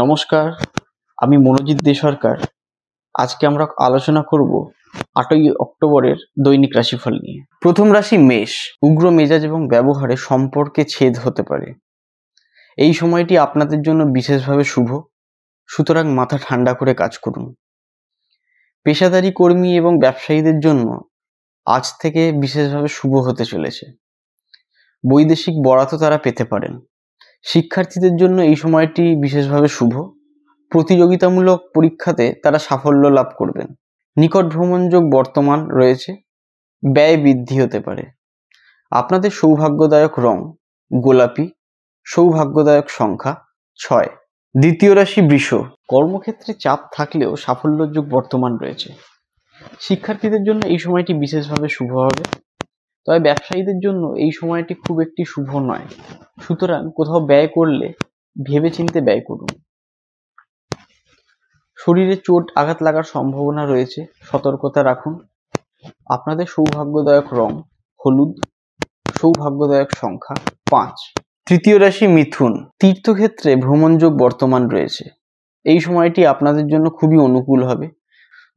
নমস্কার আমি মনোজিৎ দে সরকার আজকে আমরা আলোচনা করব আটই অক্টোবরের দৈনিক রাশিফল নিয়ে প্রথম রাশি মেষ উগ্র মেজাজ এবং ব্যবহারে সম্পর্কে ছেদ হতে পারে এই সময়টি আপনাদের জন্য বিশেষভাবে শুভ সুতরাং মাথা ঠান্ডা করে কাজ করুন পেশাদারি কর্মী এবং ব্যবসায়ীদের জন্য আজ থেকে বিশেষভাবে শুভ হতে চলেছে বৈদেশিক বরাতও তারা পেতে পারেন শিক্ষার্থীদের জন্য এই সময়টি বিশেষভাবে শুভ প্রতিযোগিতামূলক পরীক্ষাতে তারা সাফল্য লাভ করবেন নিকট ভ্রমণযোগ বর্তমান রয়েছে ব্যয় বৃদ্ধি হতে পারে আপনাদের সৌভাগ্যদায়ক রং গোলাপি সৌভাগ্যদায়ক সংখ্যা ছয় দ্বিতীয় রাশি বৃষ কর্মক্ষেত্রে চাপ থাকলেও সাফল্যযোগ যুগ বর্তমান রয়েছে শিক্ষার্থীদের জন্য এই সময়টি বিশেষভাবে শুভ হবে তবে ব্যবসায়ীদের জন্য এই সময়টি খুব একটি শুভ নয় সুতরাং কোথাও ব্যয় করলে ভেবেচিন্তে ব্যয় করুন শরীরে চোট আঘাত লাগার সম্ভাবনা রয়েছে সতর্কতা রাখুন আপনাদের সৌভাগ্যদায়ক রং হলুদ সৌভাগ্যদায়ক সংখ্যা পাঁচ তৃতীয় রাশি মিথুন তীর্থক্ষেত্রে ভ্রমণযোগ বর্তমান রয়েছে এই সময়টি আপনাদের জন্য খুবই অনুকূল হবে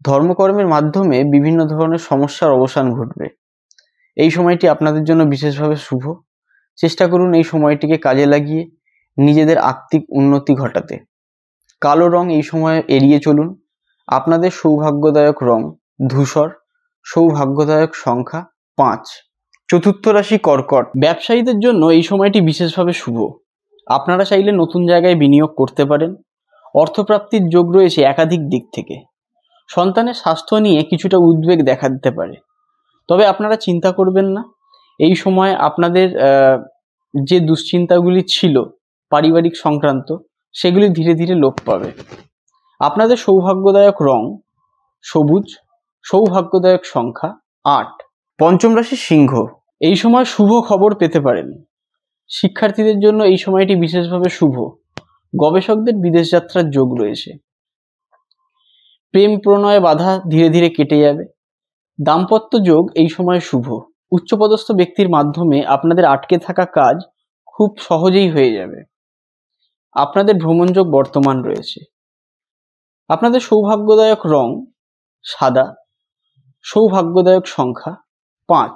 ধর্মকর্মের মাধ্যমে বিভিন্ন ধরনের সমস্যার অবসান ঘটবে এই সময়টি আপনাদের জন্য বিশেষভাবে শুভ চেষ্টা করুন এই সময়টিকে কাজে লাগিয়ে নিজেদের আত্মিক উন্নতি ঘটাতে কালো রং এই সময় এড়িয়ে চলুন আপনাদের সৌভাগ্যদায়ক রং ধূসর সৌভাগ্যদায়ক সংখ্যা পাঁচ চতুর্থ রাশি কর্কট ব্যবসায়ীদের জন্য এই সময়টি বিশেষভাবে শুভ আপনারা চাইলে নতুন জায়গায় বিনিয়োগ করতে পারেন অর্থপ্রাপ্তির যোগ রয়েছে একাধিক দিক থেকে সন্তানের স্বাস্থ্য নিয়ে কিছুটা উদ্বেগ দেখা দিতে পারে তবে আপনারা চিন্তা করবেন না এই সময় আপনাদের যে দুশ্চিন্তাগুলি ছিল পারিবারিক সংক্রান্ত সেগুলি ধীরে ধীরে লোপ পাবে আপনাদের সৌভাগ্যদায়ক রং সবুজ সৌভাগ্যদায়ক সংখ্যা আট পঞ্চম রাশি সিংহ এই সময় শুভ খবর পেতে পারেন শিক্ষার্থীদের জন্য এই সময়টি বিশেষভাবে শুভ গবেষকদের বিদেশ যাত্রার যোগ রয়েছে প্রেম প্রণয়ে বাধা ধীরে ধীরে কেটে যাবে দাম্পত্য যোগ এই সময় শুভ উচ্চপদস্থ ব্যক্তির মাধ্যমে আপনাদের আটকে থাকা কাজ খুব সহজেই হয়ে যাবে আপনাদের ভ্রমণযোগ বর্তমান রয়েছে আপনাদের সৌভাগ্যদায়ক রং সাদা সৌভাগ্যদায়ক সংখ্যা পাঁচ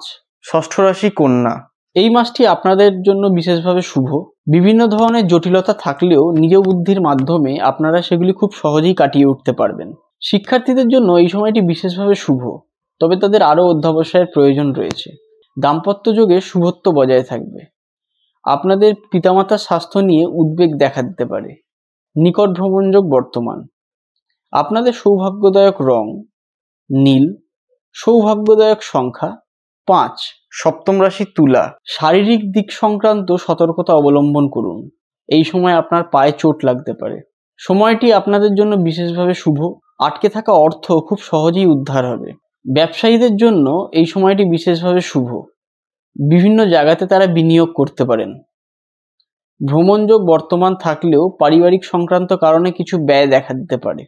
ষষ্ঠ রাশি কন্যা এই মাসটি আপনাদের জন্য বিশেষভাবে শুভ বিভিন্ন ধরনের জটিলতা থাকলেও নিজ বুদ্ধির মাধ্যমে আপনারা সেগুলি খুব সহজেই কাটিয়ে উঠতে পারবেন শিক্ষার্থীদের জন্য এই সময়টি বিশেষভাবে শুভ তবে তাদের আরও অধ্যাবসায়ের প্রয়োজন রয়েছে দাম্পত্য যুগে শুভত্ব বজায় থাকবে আপনাদের পিতামাতার স্বাস্থ্য নিয়ে উদ্বেগ দেখা দিতে পারে নিকট ভ্রমণযোগ বর্তমান আপনাদের সৌভাগ্যদায়ক রং নীল সৌভাগ্যদায়ক সংখ্যা পাঁচ সপ্তম রাশি তুলা শারীরিক দিক সংক্রান্ত সতর্কতা অবলম্বন করুন এই সময় আপনার পায়ে চোট লাগতে পারে সময়টি আপনাদের জন্য বিশেষভাবে শুভ আটকে থাকা অর্থ খুব সহজেই উদ্ধার হবে ব্যবসায়ীদের জন্য এই সময়টি বিশেষভাবে শুভ বিভিন্ন জায়গাতে তারা বিনিয়োগ করতে পারেন ভ্রমণযোগ বর্তমান থাকলেও পারিবারিক সংক্রান্ত কারণে কিছু ব্যয় দেখা দিতে পারে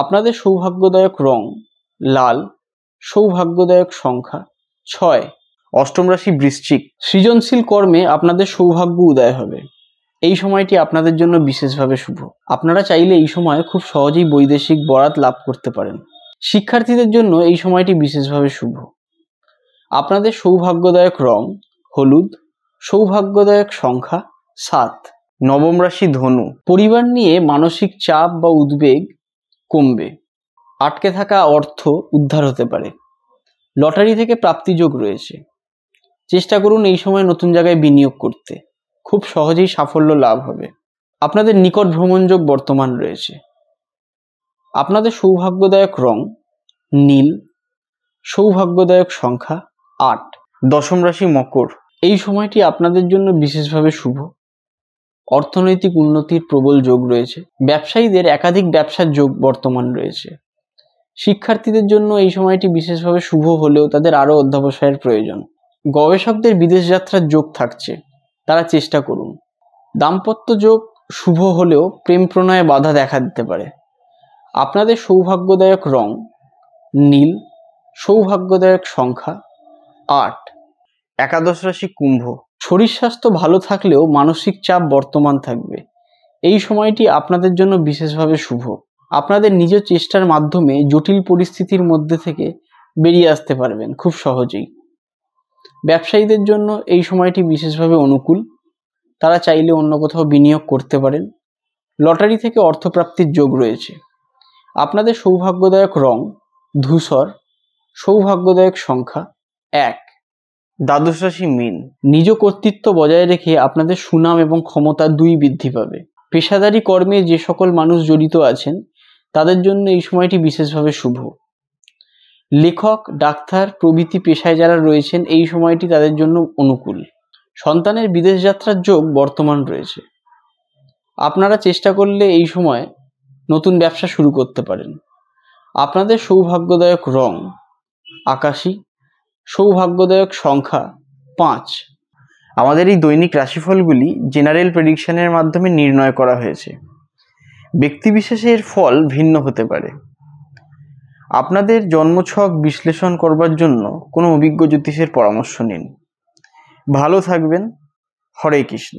আপনাদের সৌভাগ্যদায়ক রং লাল সৌভাগ্যদায়ক সংখ্যা ছয় অষ্টম রাশি বৃশ্চিক সৃজনশীল কর্মে আপনাদের সৌভাগ্য উদয় হবে এই সময়টি আপনাদের জন্য বিশেষভাবে শুভ আপনারা চাইলে এই সময় খুব সহজেই বৈদেশিক বরাত লাভ করতে পারেন শিক্ষার্থীদের জন্য এই সময়টি বিশেষভাবে শুভ আপনাদের সৌভাগ্যদায়ক রং হলুদ সৌভাগ্যদায়ক সংখ্যা সাত নবম রাশি ধনু পরিবার নিয়ে মানসিক চাপ বা উদ্বেগ কমবে আটকে থাকা অর্থ উদ্ধার হতে পারে লটারি থেকে প্রাপ্তিযোগ রয়েছে চেষ্টা করুন এই সময় নতুন জায়গায় বিনিয়োগ করতে খুব সহজেই সাফল্য লাভ হবে আপনাদের নিকট ভ্রমণযোগ বর্তমান রয়েছে আপনাদের সৌভাগ্যদায়ক রং নীল সৌভাগ্যদায়ক সংখ্যা আট দশম রাশি মকর এই সময়টি আপনাদের জন্য বিশেষভাবে শুভ অর্থনৈতিক উন্নতির প্রবল যোগ রয়েছে ব্যবসায়ীদের একাধিক ব্যবসার যোগ বর্তমান রয়েছে শিক্ষার্থীদের জন্য এই সময়টি বিশেষভাবে শুভ হলেও তাদের আরও অধ্যাবসায়ের প্রয়োজন গবেষকদের বিদেশ যাত্রার যোগ থাকছে তারা চেষ্টা করুন দাম্পত্য যোগ শুভ হলেও প্রেম প্রণয়ে বাধা দেখা দিতে পারে আপনাদের সৌভাগ্যদায়ক রং নীল সৌভাগ্যদায়ক সংখ্যা আট একাদশ রাশি কুম্ভ শরীর স্বাস্থ্য ভালো থাকলেও মানসিক চাপ বর্তমান থাকবে এই সময়টি আপনাদের জন্য বিশেষভাবে শুভ আপনাদের নিজ চেষ্টার মাধ্যমে জটিল পরিস্থিতির মধ্যে থেকে বেরিয়ে আসতে পারবেন খুব সহজেই ব্যবসায়ীদের জন্য এই সময়টি বিশেষভাবে অনুকূল তারা চাইলে অন্য কোথাও বিনিয়োগ করতে পারেন লটারি থেকে অর্থপ্রাপ্তির যোগ রয়েছে আপনাদের সৌভাগ্যদায়ক রং ধূসর সৌভাগ্যদায়ক সংখ্যা এক দ্বাদশ রাশি মিন নিজ কর্তৃত্ব বজায় রেখে আপনাদের সুনাম এবং ক্ষমতা দুই বৃদ্ধি পাবে পেশাদারি কর্মে যে সকল মানুষ জড়িত আছেন তাদের জন্য এই সময়টি বিশেষভাবে শুভ লেখক ডাক্তার প্রভৃতি পেশায় যারা রয়েছেন এই সময়টি তাদের জন্য অনুকূল সন্তানের বিদেশ যাত্রার যোগ বর্তমান রয়েছে আপনারা চেষ্টা করলে এই সময় নতুন ব্যবসা শুরু করতে পারেন আপনাদের সৌভাগ্যদায়ক রং আকাশি সৌভাগ্যদায়ক সংখ্যা পাঁচ আমাদের এই দৈনিক রাশিফলগুলি জেনারেল প্রেডিকশনের মাধ্যমে নির্ণয় করা হয়েছে ব্যক্তিবিশেষে এর ফল ভিন্ন হতে পারে আপনাদের জন্মছক বিশ্লেষণ করবার জন্য কোনো অভিজ্ঞ জ্যোতিষের পরামর্শ নিন ভালো থাকবেন হরে কৃষ্ণ